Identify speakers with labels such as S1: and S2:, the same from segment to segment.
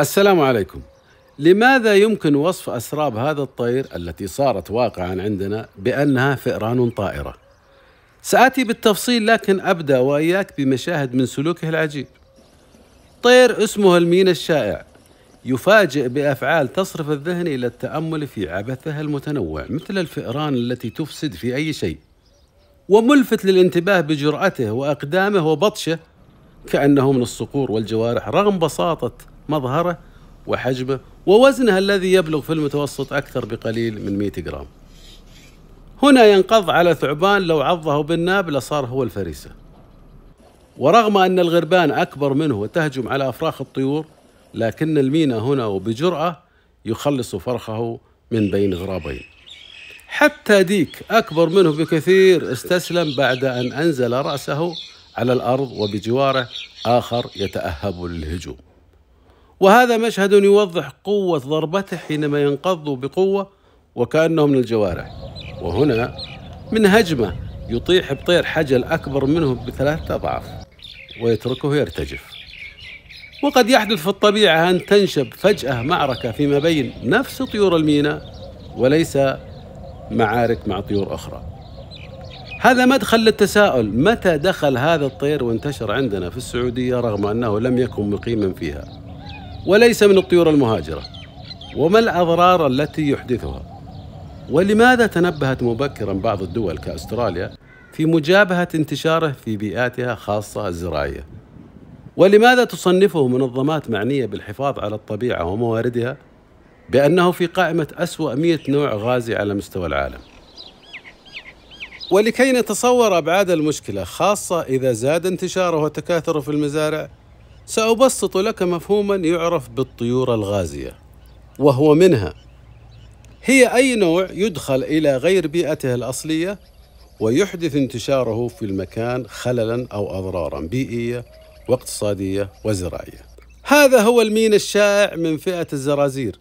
S1: السلام عليكم لماذا يمكن وصف أسراب هذا الطير التي صارت واقعا عندنا بأنها فئران طائرة سآتي بالتفصيل لكن أبدأ وإياك بمشاهد من سلوكه العجيب طير اسمه المين الشائع يفاجئ بأفعال تصرف الذهن إلى التأمل في عبثها المتنوع مثل الفئران التي تفسد في أي شيء وملفت للانتباه بجرأته وأقدامه وبطشه كأنه من الصقور والجوارح رغم بساطة مظهره وحجمه ووزنه الذي يبلغ في المتوسط أكثر بقليل من 100 جرام هنا ينقض على ثعبان لو عضه بالناب لصار هو الفريسة ورغم أن الغربان أكبر منه وتهجم على أفراخ الطيور لكن المينا هنا وبجرأة يخلص فرخه من بين غرابين حتى ديك أكبر منه بكثير استسلم بعد أن أنزل رأسه على الأرض وبجواره آخر يتأهب للهجوم وهذا مشهد يوضح قوة ضربته حينما ينقض بقوة وكأنه من الجوارح وهنا من هجمة يطيح بطير حجل أكبر منه بثلاثة أضعاف ويتركه يرتجف وقد يحدث في الطبيعة أن تنشب فجأة معركة فيما بين نفس طيور المينا وليس معارك مع طيور أخرى هذا مدخل للتساؤل متى دخل هذا الطير وانتشر عندنا في السعودية رغم أنه لم يكن مقيما فيها وليس من الطيور المهاجرة وما الأضرار التي يحدثها ولماذا تنبهت مبكرا بعض الدول كأستراليا في مجابهة انتشاره في بيئاتها خاصة الزراعية ولماذا تصنفه منظمات معنية بالحفاظ على الطبيعة ومواردها بأنه في قائمة أسوأ 100 نوع غازي على مستوى العالم ولكي نتصور أبعاد المشكلة خاصة إذا زاد انتشاره وتكاثره في المزارع سأبسط لك مفهوما يعرف بالطيور الغازية وهو منها هي أي نوع يدخل إلى غير بيئته الأصلية ويحدث انتشاره في المكان خللا أو أضرارا بيئية واقتصادية وزراعية هذا هو المين الشائع من فئة الزرازير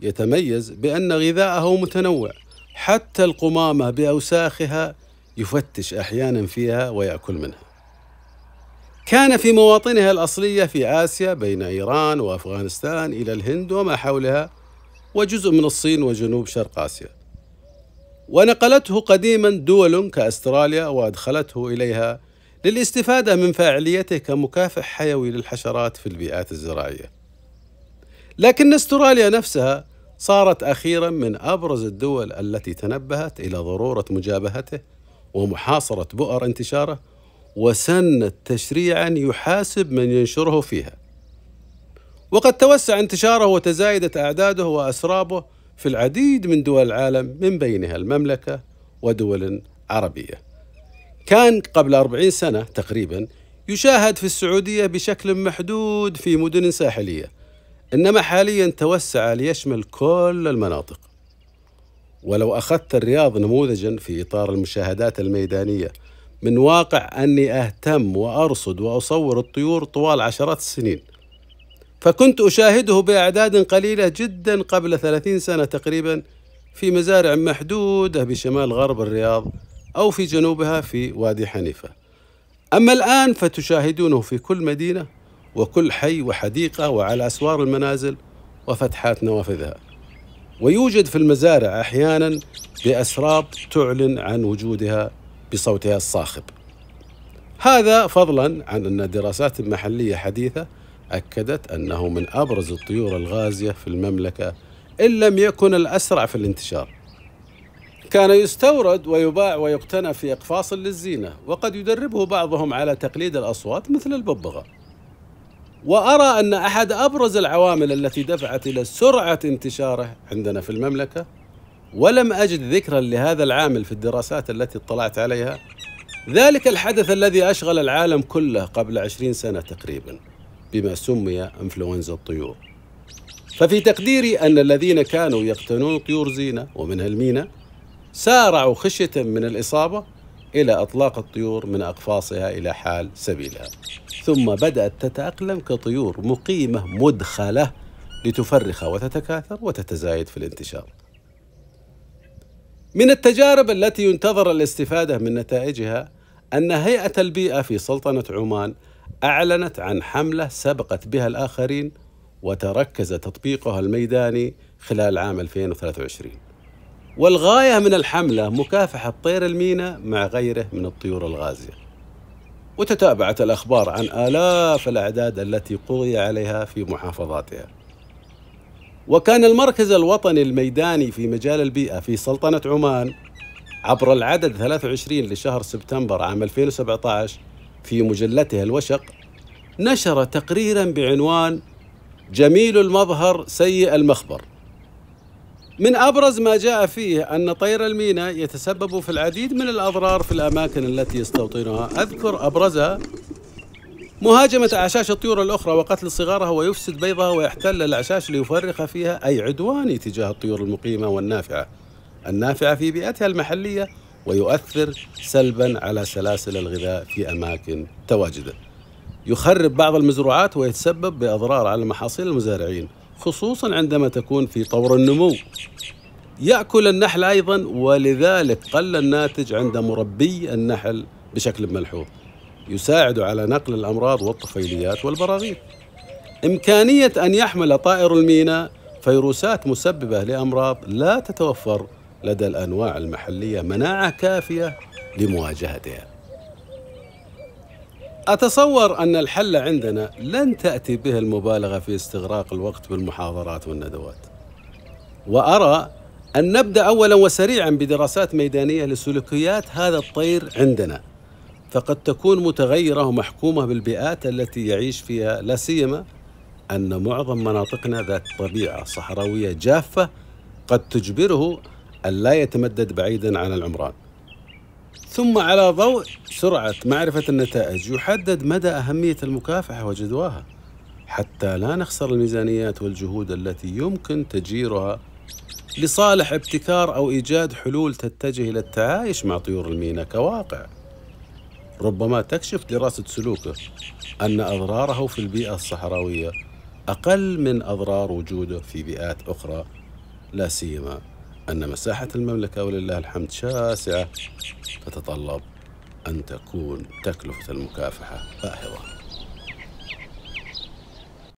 S1: يتميز بأن غذاءه متنوع حتى القمامة بأوساخها يفتش أحيانا فيها ويأكل منها كان في مواطنها الأصلية في آسيا بين إيران وأفغانستان إلى الهند وما حولها وجزء من الصين وجنوب شرق آسيا ونقلته قديما دول كأستراليا وأدخلته إليها للاستفادة من فاعليته كمكافح حيوي للحشرات في البيئات الزراعية لكن استراليا نفسها صارت أخيرا من أبرز الدول التي تنبهت إلى ضرورة مجابهته ومحاصرة بؤر انتشاره وسنت تشريعا يحاسب من ينشره فيها وقد توسع انتشاره وتزايدت أعداده وأسرابه في العديد من دول العالم من بينها المملكة ودول عربية كان قبل أربعين سنة تقريبا يشاهد في السعودية بشكل محدود في مدن ساحلية إنما حاليا توسع ليشمل كل المناطق ولو أخذت الرياض نموذجا في إطار المشاهدات الميدانية من واقع أني أهتم وأرصد وأصور الطيور طوال عشرات السنين فكنت أشاهده بأعداد قليلة جدا قبل ثلاثين سنة تقريبا في مزارع محدودة بشمال غرب الرياض أو في جنوبها في وادي حنيفة أما الآن فتشاهدونه في كل مدينة وكل حي وحديقة وعلى أسوار المنازل وفتحات نوافذها ويوجد في المزارع أحيانا بأسراب تعلن عن وجودها بصوتها الصاخب هذا فضلا عن أن دراسات محلية حديثة أكدت أنه من أبرز الطيور الغازية في المملكة إن لم يكن الأسرع في الانتشار كان يستورد ويباع ويقتنى في أقفاص للزينة وقد يدربه بعضهم على تقليد الأصوات مثل الببغاء وأرى أن أحد أبرز العوامل التي دفعت إلى سرعة انتشاره عندنا في المملكة ولم أجد ذكرا لهذا العامل في الدراسات التي اطلعت عليها ذلك الحدث الذي أشغل العالم كله قبل عشرين سنة تقريبا بما سمي انفلونزا الطيور ففي تقديري أن الذين كانوا يقتنون طيور زينة ومنها المينا سارعوا خشية من الإصابة إلى إطلاق الطيور من أقفاصها إلى حال سبيلها ثم بدأت تتأقلم كطيور مقيمة مدخلة لتفرخ وتتكاثر وتتزايد في الانتشار من التجارب التي ينتظر الاستفادة من نتائجها أن هيئة البيئة في سلطنة عمان أعلنت عن حملة سبقت بها الآخرين وتركز تطبيقها الميداني خلال عام 2023 والغاية من الحملة مكافحة طير المينا مع غيره من الطيور الغازية وتتابعت الأخبار عن آلاف الأعداد التي قضي عليها في محافظاتها وكان المركز الوطني الميداني في مجال البيئة في سلطنة عمان عبر العدد 23 لشهر سبتمبر عام 2017 في مجلته الوشق نشر تقريرا بعنوان جميل المظهر سيء المخبر من أبرز ما جاء فيه أن طير المينا يتسبب في العديد من الأضرار في الأماكن التي يستوطنها أذكر أبرزها مهاجمة أعشاش الطيور الأخرى وقتل صغارها ويفسد بيضها ويحتل الأعشاش ليفرخ فيها أي عدواني تجاه الطيور المقيمة والنافعة النافعة في بيئتها المحلية ويؤثر سلبا على سلاسل الغذاء في أماكن تواجده يخرب بعض المزروعات ويتسبب بأضرار على محاصيل المزارعين خصوصا عندما تكون في طور النمو يأكل النحل أيضا ولذلك قل الناتج عند مربي النحل بشكل ملحوظ يساعد على نقل الأمراض والطفيليات والبراغيث إمكانية أن يحمل طائر المينا فيروسات مسببة لأمراض لا تتوفر لدى الأنواع المحلية مناعة كافية لمواجهتها أتصور أن الحل عندنا لن تأتي به المبالغة في استغراق الوقت بالمحاضرات والندوات وأرى أن نبدأ أولا وسريعا بدراسات ميدانية لسلوكيات هذا الطير عندنا فقد تكون متغيرة ومحكومة بالبيئات التي يعيش فيها لا سيما أن معظم مناطقنا ذات طبيعة صحراوية جافة قد تجبره أن لا يتمدد بعيدا عن العمران ثم على ضوء سرعة معرفة النتائج يحدد مدى أهمية المكافحة وجدواها حتى لا نخسر الميزانيات والجهود التي يمكن تجيرها لصالح ابتكار أو إيجاد حلول تتجه إلى التعايش مع طيور المينا كواقع ربما تكشف دراسة سلوكه أن أضراره في البيئة الصحراوية أقل من أضرار وجوده في بيئات أخرى لا سيما أن مساحة المملكة ولله الحمد شاسعة تتطلب أن تكون تكلفة المكافحة باهظة